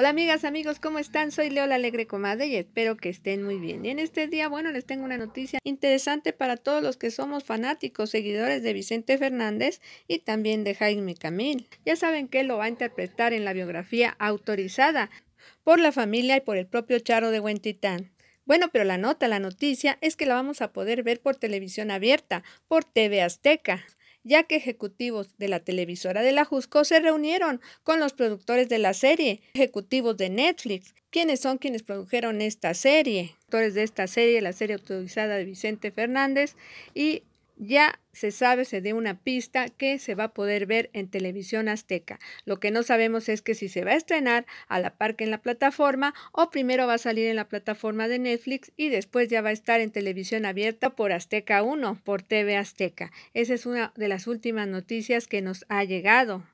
Hola amigas, amigos, ¿cómo están? Soy Leo Alegre Comadre y espero que estén muy bien. Y en este día, bueno, les tengo una noticia interesante para todos los que somos fanáticos, seguidores de Vicente Fernández y también de Jaime Camil. Ya saben que lo va a interpretar en la biografía autorizada por la familia y por el propio Charo de Huentitán. Bueno, pero la nota, la noticia es que la vamos a poder ver por televisión abierta, por TV Azteca ya que ejecutivos de la televisora de la Jusco se reunieron con los productores de la serie, ejecutivos de Netflix, quienes son quienes produjeron esta serie, productores de esta serie, la serie autorizada de Vicente Fernández, y ya se sabe, se dé una pista que se va a poder ver en televisión azteca. Lo que no sabemos es que si se va a estrenar a la par que en la plataforma o primero va a salir en la plataforma de Netflix y después ya va a estar en televisión abierta por Azteca 1, por TV Azteca. Esa es una de las últimas noticias que nos ha llegado.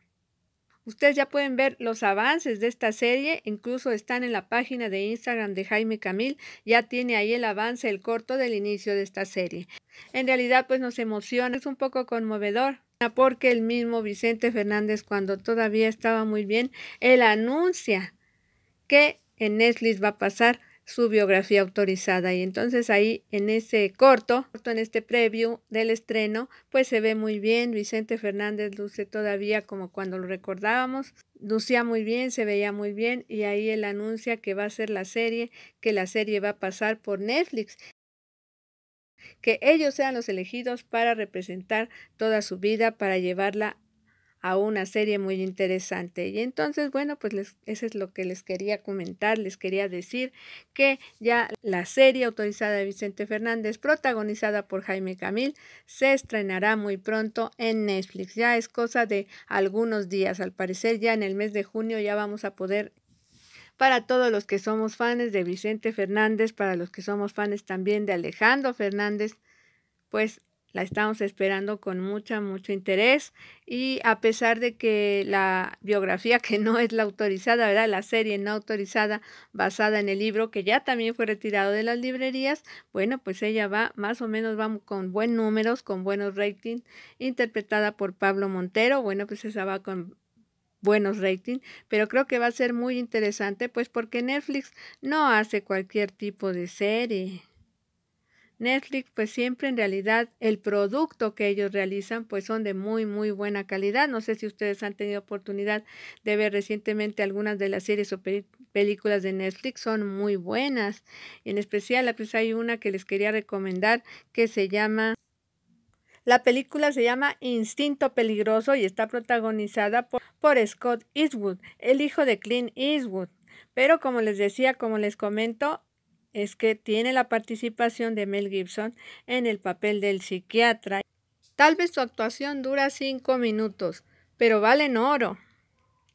Ustedes ya pueden ver los avances de esta serie, incluso están en la página de Instagram de Jaime Camil, ya tiene ahí el avance, el corto del inicio de esta serie. En realidad pues nos emociona, es un poco conmovedor, porque el mismo Vicente Fernández cuando todavía estaba muy bien, él anuncia que en Netflix va a pasar su biografía autorizada. Y entonces ahí en ese corto, en este preview del estreno, pues se ve muy bien, Vicente Fernández luce todavía como cuando lo recordábamos, lucía muy bien, se veía muy bien y ahí él anuncia que va a ser la serie, que la serie va a pasar por Netflix que ellos sean los elegidos para representar toda su vida, para llevarla a una serie muy interesante. Y entonces, bueno, pues les, eso es lo que les quería comentar, les quería decir que ya la serie autorizada de Vicente Fernández, protagonizada por Jaime Camil, se estrenará muy pronto en Netflix. Ya es cosa de algunos días, al parecer ya en el mes de junio ya vamos a poder para todos los que somos fans de Vicente Fernández, para los que somos fans también de Alejandro Fernández, pues la estamos esperando con mucha, mucho interés y a pesar de que la biografía que no es la autorizada, ¿verdad? La serie no autorizada basada en el libro que ya también fue retirado de las librerías, bueno, pues ella va más o menos va con buen números, con buenos ratings, interpretada por Pablo Montero, bueno, pues esa va con buenos ratings, pero creo que va a ser muy interesante, pues porque Netflix no hace cualquier tipo de serie. Netflix, pues siempre en realidad el producto que ellos realizan, pues son de muy, muy buena calidad. No sé si ustedes han tenido oportunidad de ver recientemente algunas de las series o películas de Netflix, son muy buenas. En especial, pues hay una que les quería recomendar que se llama... La película se llama Instinto Peligroso y está protagonizada por, por Scott Eastwood, el hijo de Clint Eastwood. Pero como les decía, como les comento, es que tiene la participación de Mel Gibson en el papel del psiquiatra. Tal vez su actuación dura cinco minutos, pero valen oro.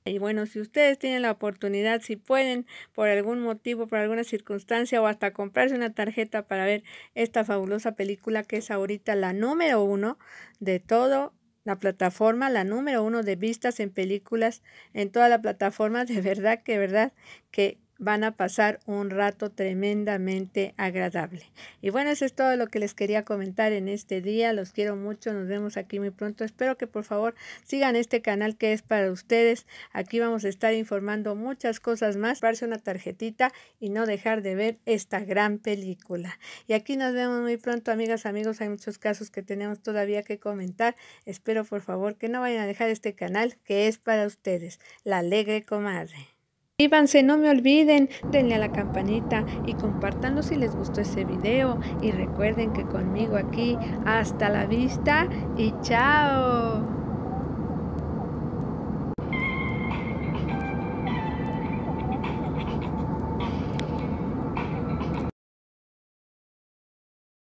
Y bueno, si ustedes tienen la oportunidad, si pueden, por algún motivo, por alguna circunstancia o hasta comprarse una tarjeta para ver esta fabulosa película que es ahorita la número uno de todo la plataforma, la número uno de vistas en películas en toda la plataforma, de verdad que, verdad que van a pasar un rato tremendamente agradable. Y bueno, eso es todo lo que les quería comentar en este día. Los quiero mucho, nos vemos aquí muy pronto. Espero que por favor sigan este canal que es para ustedes. Aquí vamos a estar informando muchas cosas más. Parse una tarjetita y no dejar de ver esta gran película. Y aquí nos vemos muy pronto, amigas, amigos. Hay muchos casos que tenemos todavía que comentar. Espero por favor que no vayan a dejar este canal que es para ustedes. La alegre comadre. Suscríbanse, no me olviden, denle a la campanita y compártanlo si les gustó ese video. Y recuerden que conmigo aquí, hasta la vista y chao.